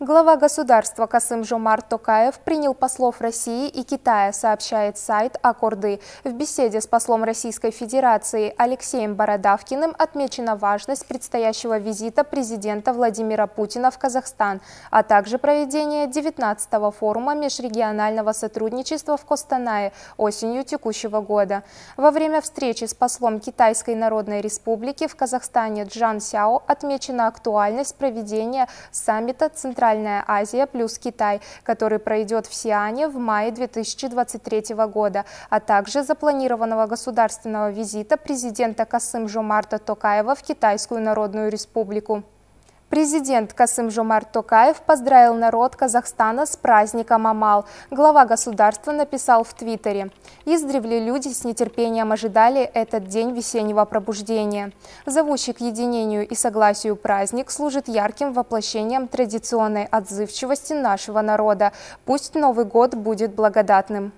Глава государства Касым Жомарт Токаев принял послов России и Китая, сообщает сайт «Аккорды». В беседе с послом Российской Федерации Алексеем Бородавкиным отмечена важность предстоящего визита президента Владимира Путина в Казахстан, а также проведение 19-го форума межрегионального сотрудничества в Костанае осенью текущего года. Во время встречи с послом Китайской Народной Республики в Казахстане Джан Сяо отмечена актуальность проведения саммита Центрального Центральная Азия плюс Китай, который пройдет в Сиане в мае 2023 года, а также запланированного государственного визита президента Касым Жомарта Токаева в Китайскую Народную Республику. Президент Касым Жомарт Токаев поздравил народ Казахстана с праздником Амал. Глава государства написал в Твиттере. Издревле люди с нетерпением ожидали этот день весеннего пробуждения. Зовущий к единению и согласию праздник служит ярким воплощением традиционной отзывчивости нашего народа. Пусть Новый год будет благодатным.